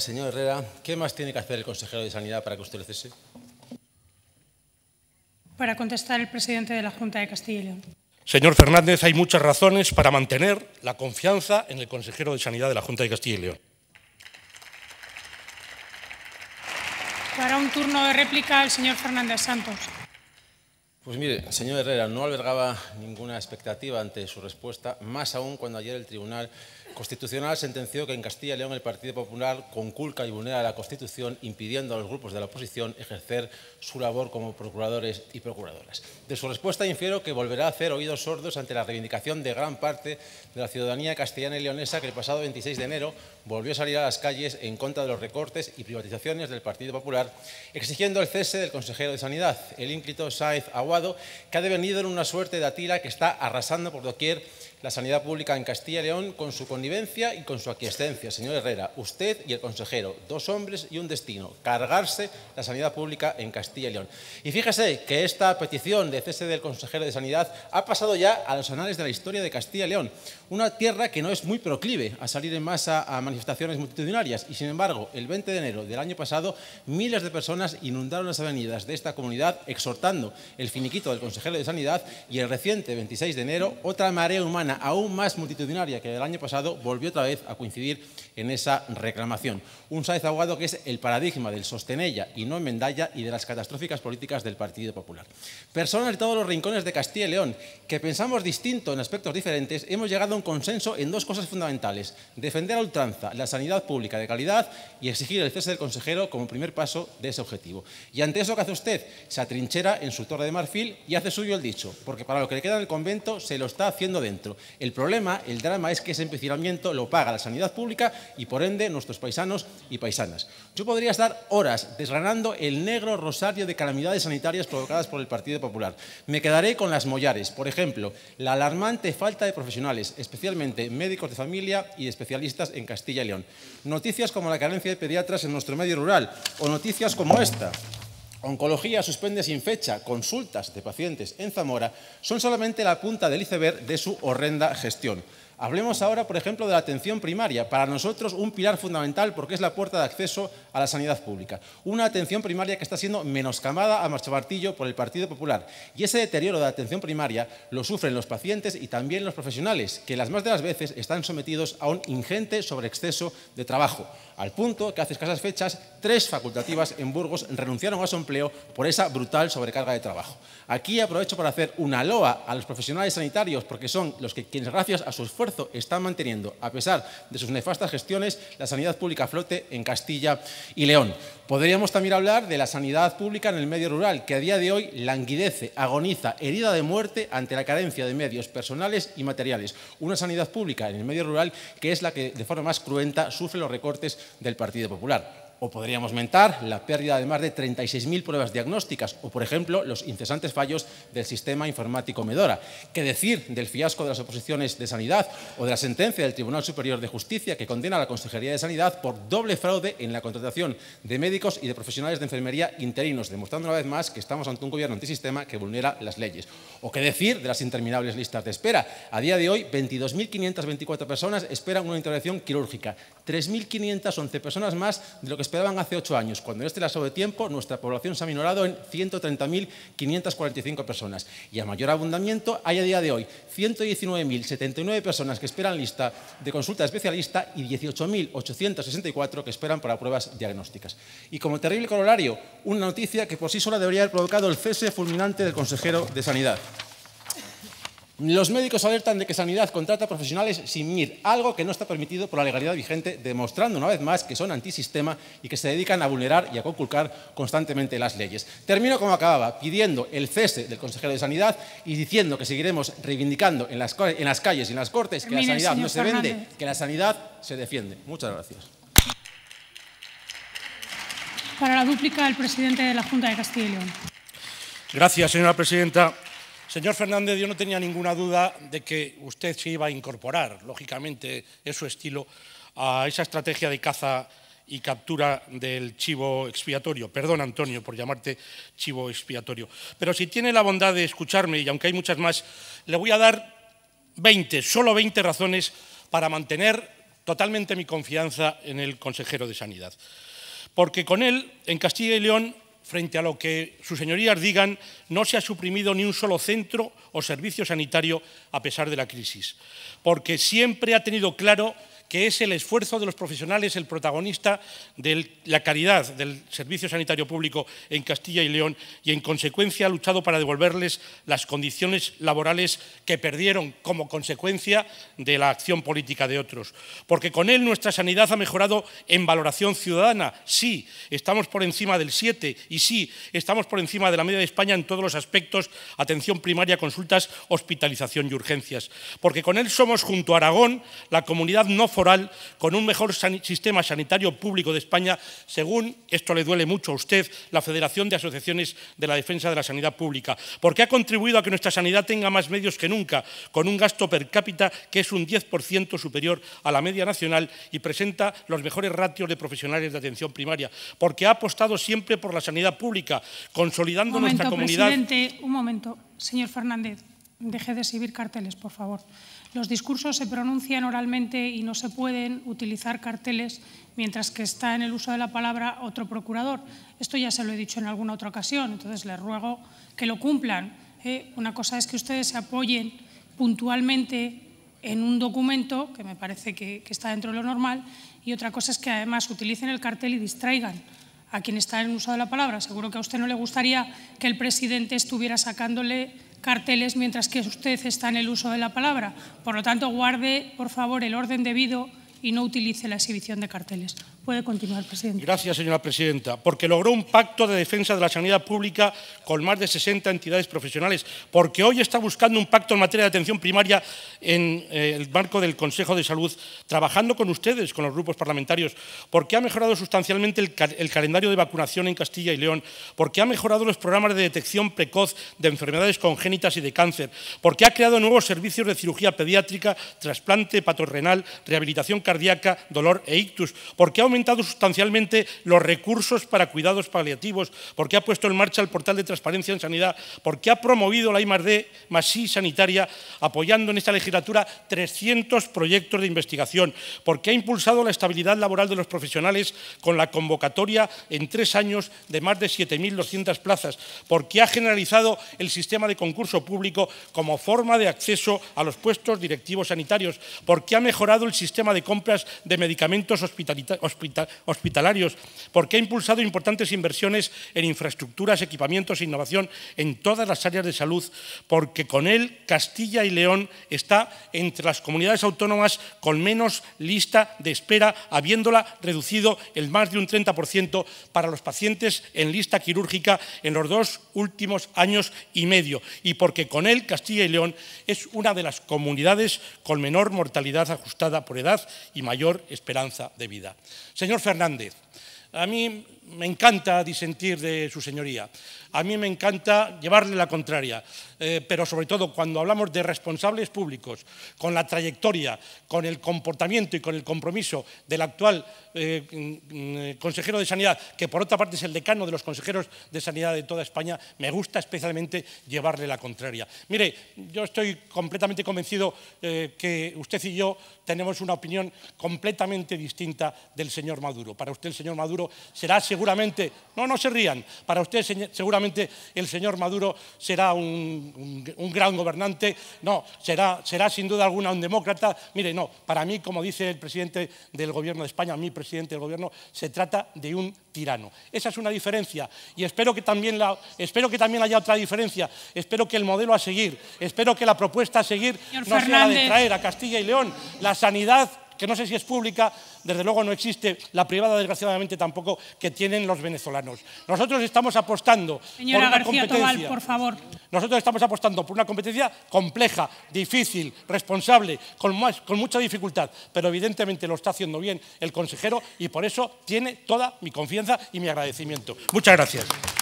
Señor Herrera, ¿qué más tiene que hacer el consejero de Sanidad para que usted lo cese? Para contestar el presidente de la Junta de Castilla y León. Señor Fernández, hay muchas razones para mantener la confianza en el consejero de Sanidad de la Junta de Castilla y León. Para un turno de réplica, el señor Fernández Santos. Pues mire, señor Herrera, no albergaba ninguna expectativa ante su respuesta, más aún cuando ayer el Tribunal Constitucional sentenció que en Castilla y León el Partido Popular conculca y vulnera la Constitución impidiendo a los grupos de la oposición ejercer su labor como procuradores y procuradoras. De su respuesta infiero que volverá a hacer oídos sordos ante la reivindicación de gran parte de la ciudadanía castellana y leonesa que el pasado 26 de enero volvió a salir a las calles en contra de los recortes y privatizaciones del Partido Popular, exigiendo el cese del consejero de Sanidad, el ínclito Saez agua que ha devenido en una suerte de Atila que está arrasando por doquier la sanidad pública en Castilla y León con su connivencia y con su aquiescencia. Señor Herrera, usted y el consejero, dos hombres y un destino, cargarse la sanidad pública en Castilla y León. Y fíjese que esta petición de cese del consejero de Sanidad ha pasado ya a los anales de la historia de Castilla y León, una tierra que no es muy proclive a salir en masa a manifestaciones multitudinarias y sin embargo, el 20 de enero del año pasado, miles de personas inundaron las avenidas de esta comunidad exhortando el fin finiquito del consejero de Sanidad y el reciente 26 de enero, otra marea humana aún más multitudinaria que el año pasado volvió otra vez a coincidir en esa reclamación. Un Sáez Abogado que es el paradigma del sostenella y no enmendalla y de las catastróficas políticas del Partido Popular. Personas de todos los rincones de Castilla y León que pensamos distinto en aspectos diferentes, hemos llegado a un consenso en dos cosas fundamentales. Defender a ultranza la sanidad pública de calidad y exigir el cese del consejero como primer paso de ese objetivo. Y ante eso ¿qué hace usted, se atrinchera en su torre de Mar y hace suyo el dicho, porque para lo que le queda en el convento se lo está haciendo dentro. El problema, el drama es que ese empecinamiento lo paga la sanidad pública y por ende nuestros paisanos y paisanas. Yo podría estar horas desgranando el negro rosario de calamidades sanitarias provocadas por el Partido Popular. Me quedaré con las mollares, por ejemplo, la alarmante falta de profesionales, especialmente médicos de familia y especialistas en Castilla y León. Noticias como la carencia de pediatras en nuestro medio rural o noticias como esta. Oncología suspende sin fecha consultas de pacientes en Zamora son solamente la punta del iceberg de su horrenda gestión. Hablemos ahora, por ejemplo, de la atención primaria. Para nosotros un pilar fundamental porque es la puerta de acceso a la sanidad pública. Una atención primaria que está siendo menoscamada a marchabartillo por el Partido Popular. Y ese deterioro de la atención primaria lo sufren los pacientes y también los profesionales, que las más de las veces están sometidos a un ingente sobreexceso de trabajo. Al punto que hace escasas fechas, tres facultativas en Burgos renunciaron a su empleo por esa brutal sobrecarga de trabajo. Aquí aprovecho para hacer una loa a los profesionales sanitarios porque son los que, quienes gracias a sus esfuerzo Está manteniendo, a pesar de sus nefastas gestiones, la sanidad pública flote en Castilla y León. Podríamos también hablar de la sanidad pública en el medio rural, que a día de hoy languidece, agoniza, herida de muerte ante la carencia de medios personales y materiales. Una sanidad pública en el medio rural que es la que de forma más cruenta sufre los recortes del Partido Popular. O podríamos mentar la pérdida de más de 36.000 pruebas diagnósticas o, por ejemplo, los incesantes fallos del sistema informático Medora. ¿Qué decir del fiasco de las oposiciones de sanidad o de la sentencia del Tribunal Superior de Justicia que condena a la Consejería de Sanidad por doble fraude en la contratación de médicos y de profesionales de enfermería interinos, demostrando una vez más que estamos ante un gobierno antisistema que vulnera las leyes? ¿O qué decir de las interminables listas de espera? A día de hoy, 22.524 personas esperan una intervención quirúrgica, 3.511 personas más de lo que esperaban hace ocho años, cuando en este lazo de tiempo nuestra población se ha minorado en 130.545 personas. Y a mayor abundamiento hay a día de hoy 119.079 personas que esperan lista de consulta especialista y 18.864 que esperan para pruebas diagnósticas. Y como terrible corolario, una noticia que por sí sola debería haber provocado el cese fulminante del consejero de Sanidad. Los médicos alertan de que Sanidad contrata profesionales sin MIR, algo que no está permitido por la legalidad vigente, demostrando una vez más que son antisistema y que se dedican a vulnerar y a conculcar constantemente las leyes. Termino como acababa, pidiendo el cese del consejero de Sanidad y diciendo que seguiremos reivindicando en las, en las calles y en las cortes que la sanidad no se vende, que la sanidad se defiende. Muchas gracias. Para la dúplica, el presidente de la Junta de Castilla y León. Gracias, señora presidenta. Señor Fernández, yo no tenía ninguna duda de que usted se iba a incorporar, lógicamente es su estilo, a esa estrategia de caza y captura del chivo expiatorio. Perdón, Antonio, por llamarte chivo expiatorio. Pero si tiene la bondad de escucharme, y aunque hay muchas más, le voy a dar 20, solo 20 razones para mantener totalmente mi confianza en el consejero de Sanidad. Porque con él, en Castilla y León, frente a lo que sus señorías digan, no se ha suprimido ni un solo centro o servicio sanitario a pesar de la crisis, porque siempre ha tenido claro que es el esfuerzo de los profesionales, el protagonista de la caridad del servicio sanitario público en Castilla y León y, en consecuencia, ha luchado para devolverles las condiciones laborales que perdieron como consecuencia de la acción política de otros. Porque con él nuestra sanidad ha mejorado en valoración ciudadana. Sí, estamos por encima del 7 y sí, estamos por encima de la media de España en todos los aspectos, atención primaria, consultas, hospitalización y urgencias. Porque con él somos, junto a Aragón, la comunidad no formada con un mejor sistema sanitario público de España, según, esto le duele mucho a usted, la Federación de Asociaciones de la Defensa de la Sanidad Pública, porque ha contribuido a que nuestra sanidad tenga más medios que nunca, con un gasto per cápita que es un 10% superior a la media nacional y presenta los mejores ratios de profesionales de atención primaria, porque ha apostado siempre por la sanidad pública, consolidando nuestra comunidad. un momento, señor Fernández deje de exhibir carteles, por favor. Los discursos se pronuncian oralmente y no se pueden utilizar carteles mientras que está en el uso de la palabra otro procurador. Esto ya se lo he dicho en alguna otra ocasión, entonces les ruego que lo cumplan. ¿eh? Una cosa es que ustedes se apoyen puntualmente en un documento, que me parece que está dentro de lo normal, y otra cosa es que además utilicen el cartel y distraigan a quien está en uso de la palabra. Seguro que a usted no le gustaría que el presidente estuviera sacándole carteles mientras que usted está en el uso de la palabra. Por lo tanto, guarde, por favor, el orden debido y no utilice la exhibición de carteles. Puede continuar, presidente. Gracias, señora presidenta. Porque logró un pacto de defensa de la sanidad pública con más de 60 entidades profesionales. Porque hoy está buscando un pacto en materia de atención primaria en eh, el marco del Consejo de Salud, trabajando con ustedes, con los grupos parlamentarios. Porque ha mejorado sustancialmente el, calendario de vacunación en Castilla y León. Porque ha mejorado los programas de detección precoz de enfermedades congénitas y de cáncer. Porque ha creado nuevos servicios de cirugía pediátrica, trasplante patorrenal, rehabilitación cardíaca, dolor e ictus, porque ha aumentado sustancialmente los recursos para cuidados paliativos, porque ha puesto en marcha el portal de transparencia en sanidad, porque ha promovido la I+D más I sanitaria, apoyando en esta legislatura 300 proyectos de investigación, porque ha impulsado la estabilidad laboral de los profesionales con la convocatoria en tres años de más de 7.200 plazas, porque ha generalizado el sistema de concurso público como forma de acceso a los puestos directivos sanitarios, porque ha mejorado el sistema de compra de medicamentos hospitalarios, porque ha impulsado importantes inversiones en infraestructuras, equipamientos e innovación en todas las áreas de salud, porque con él Castilla y León está entre las comunidades autónomas con menos lista de espera, habiéndola reducido el más de un 30% para los pacientes en lista quirúrgica en los dos últimos años y medio, y porque con él Castilla y León es una de las comunidades con menor mortalidad ajustada por edad y mayor esperanza de vida. Señor Fernández, a mí me encanta disentir de su señoría. A mí me encanta llevarle la contraria, eh, pero sobre todo cuando hablamos de responsables públicos, con la trayectoria, con el comportamiento y con el compromiso del actual eh, mm, eh, consejero de Sanidad, que por otra parte es el decano de los consejeros de Sanidad de toda España, me gusta especialmente llevarle la contraria. Mire, yo estoy completamente convencido que usted y yo tenemos una opinión completamente distinta del señor Maduro. Para usted el señor Maduro será seguramente, no, no se rían, para ustedes seguramente el señor Maduro será un, gran gobernante, no, será, será sin duda alguna un demócrata. Mire, no, para mí, como dice el presidente del gobierno de España, mi presidente del gobierno, se trata de un tirano. Esa es una diferencia y espero que también, espero que también haya otra diferencia, espero que el modelo a seguir, espero que la propuesta a seguir no sea de traer a Castilla y León la sanidad que no sé si es pública, desde luego no existe, la privada desgraciadamente tampoco, que tienen los venezolanos. Nosotros estamos apostando por una competencia. por favor. Nosotros estamos apostando por una competencia compleja, difícil, responsable, con, más, con mucha dificultad, pero evidentemente lo está haciendo bien el consejero y por eso tiene toda mi confianza y mi agradecimiento. Muchas gracias.